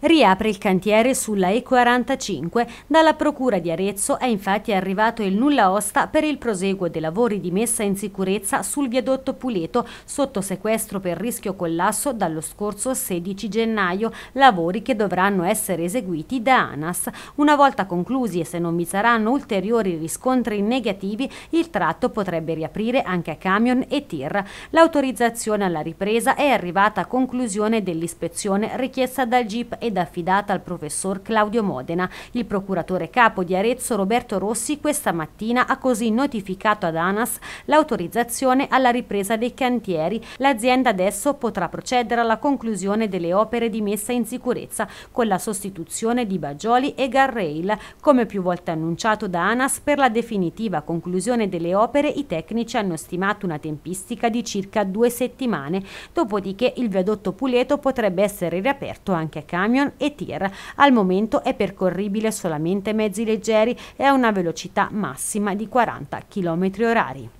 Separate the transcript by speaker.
Speaker 1: riapre il cantiere sulla E45. Dalla Procura di Arezzo è infatti arrivato il nulla osta per il proseguo dei lavori di messa in sicurezza sul viadotto Puleto, sotto sequestro per rischio collasso dallo scorso 16 gennaio, lavori che dovranno essere eseguiti da ANAS. Una volta conclusi e se non vi saranno ulteriori riscontri negativi, il tratto potrebbe riaprire anche a camion e tir. L'autorizzazione alla ripresa è arrivata a conclusione dell'ispezione richiesta dal GIP e ed affidata al professor Claudio Modena. Il procuratore capo di Arezzo Roberto Rossi questa mattina ha così notificato ad ANAS l'autorizzazione alla ripresa dei cantieri. L'azienda adesso potrà procedere alla conclusione delle opere di messa in sicurezza con la sostituzione di Bagioli e Garrail. Come più volte annunciato da ANAS, per la definitiva conclusione delle opere i tecnici hanno stimato una tempistica di circa due settimane, dopodiché il viadotto Puleto potrebbe essere riaperto anche a camion camion e tir. Al momento è percorribile solamente mezzi leggeri e a una velocità massima di 40 km orari.